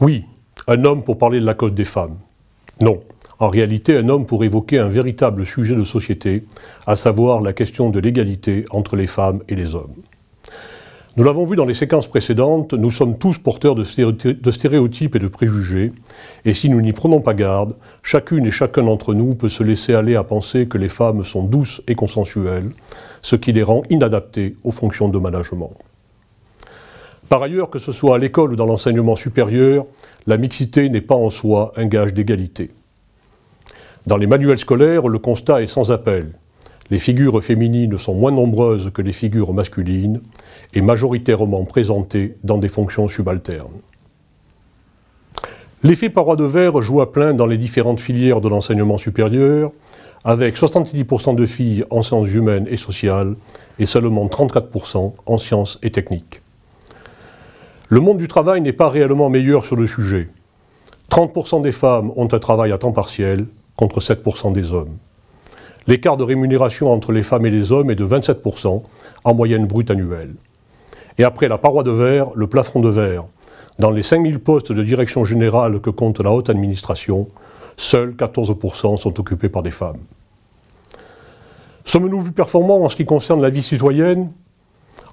Oui, un homme pour parler de la cause des femmes. Non, en réalité, un homme pour évoquer un véritable sujet de société, à savoir la question de l'égalité entre les femmes et les hommes. Nous l'avons vu dans les séquences précédentes, nous sommes tous porteurs de, stéréotypes et de préjugés, et si nous n'y prenons pas garde, chacune et chacun d'entre nous peut se laisser aller à penser que les femmes sont douces et consensuelles, ce qui les rend inadaptées aux fonctions de management. Par ailleurs, que ce soit à l'école ou dans l'enseignement supérieur, la mixité n'est pas en soi un gage d'égalité. Dans les manuels scolaires, le constat est sans appel. Les figures féminines sont moins nombreuses que les figures masculines et majoritairement présentées dans des fonctions subalternes. L'effet paroi de verre joue à plein dans les différentes filières de l'enseignement supérieur, avec 70% de filles en sciences humaines et sociales et seulement 34% en sciences et techniques. Le monde du travail n'est pas réellement meilleur sur le sujet. 30% des femmes ont un travail à temps partiel contre 7% des hommes. L'écart de rémunération entre les femmes et les hommes est de 27% en moyenne brute annuelle. Et après la paroi de verre, le plafond de verre. Dans les 5000 postes de direction générale que compte la haute administration, seuls 14% sont occupés par des femmes. Sommes-nous plus performants en ce qui concerne la vie citoyenne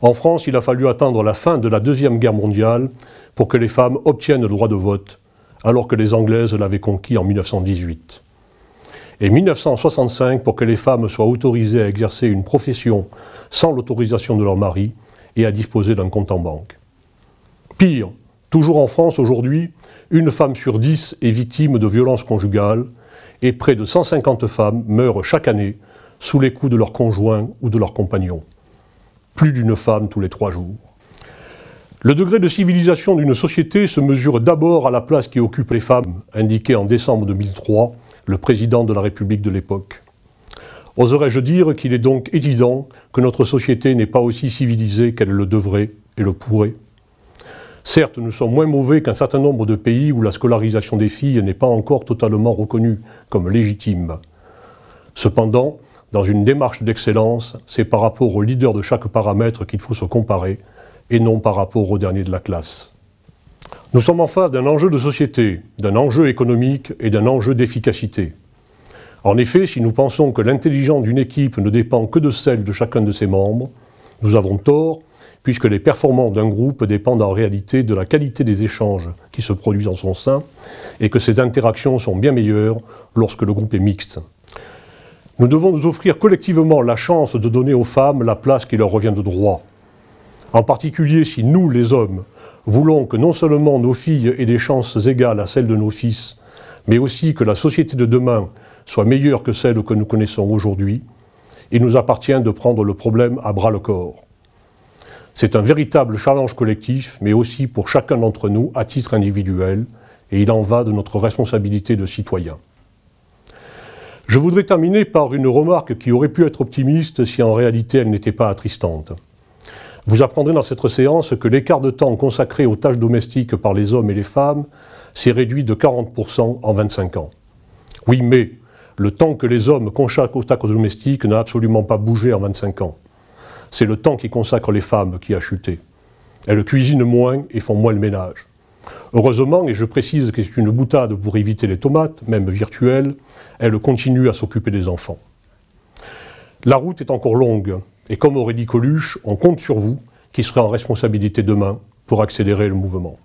en France, il a fallu attendre la fin de la Deuxième Guerre mondiale pour que les femmes obtiennent le droit de vote, alors que les Anglaises l'avaient conquis en 1918. Et 1965 pour que les femmes soient autorisées à exercer une profession sans l'autorisation de leur mari et à disposer d'un compte en banque. Pire, toujours en France aujourd'hui, une femme sur dix est victime de violences conjugales et près de 150 femmes meurent chaque année sous les coups de leurs conjoints ou de leurs compagnons plus d'une femme tous les trois jours. Le degré de civilisation d'une société se mesure d'abord à la place qui occupe les femmes, indiquait en décembre 2003 le président de la République de l'époque. Oserais-je dire qu'il est donc évident que notre société n'est pas aussi civilisée qu'elle le devrait et le pourrait Certes, nous sommes moins mauvais qu'un certain nombre de pays où la scolarisation des filles n'est pas encore totalement reconnue comme légitime. Cependant, dans une démarche d'excellence, c'est par rapport au leader de chaque paramètre qu'il faut se comparer, et non par rapport au dernier de la classe. Nous sommes en face d'un enjeu de société, d'un enjeu économique et d'un enjeu d'efficacité. En effet, si nous pensons que l'intelligence d'une équipe ne dépend que de celle de chacun de ses membres, nous avons tort, puisque les performances d'un groupe dépendent en réalité de la qualité des échanges qui se produisent en son sein, et que ces interactions sont bien meilleures lorsque le groupe est mixte. Nous devons nous offrir collectivement la chance de donner aux femmes la place qui leur revient de droit. En particulier si nous, les hommes, voulons que non seulement nos filles aient des chances égales à celles de nos fils, mais aussi que la société de demain soit meilleure que celle que nous connaissons aujourd'hui, il nous appartient de prendre le problème à bras le corps. C'est un véritable challenge collectif, mais aussi pour chacun d'entre nous à titre individuel, et il en va de notre responsabilité de citoyens. Je voudrais terminer par une remarque qui aurait pu être optimiste si en réalité elle n'était pas attristante. Vous apprendrez dans cette séance que l'écart de temps consacré aux tâches domestiques par les hommes et les femmes s'est réduit de 40% en 25 ans. Oui, mais le temps que les hommes consacrent aux tâches domestiques n'a absolument pas bougé en 25 ans. C'est le temps qui consacre les femmes qui a chuté. Elles cuisinent moins et font moins le ménage. Heureusement, et je précise que c'est une boutade pour éviter les tomates, même virtuelles, elle continue à s'occuper des enfants. La route est encore longue, et comme aurait dit Coluche, on compte sur vous, qui serez en responsabilité demain, pour accélérer le mouvement.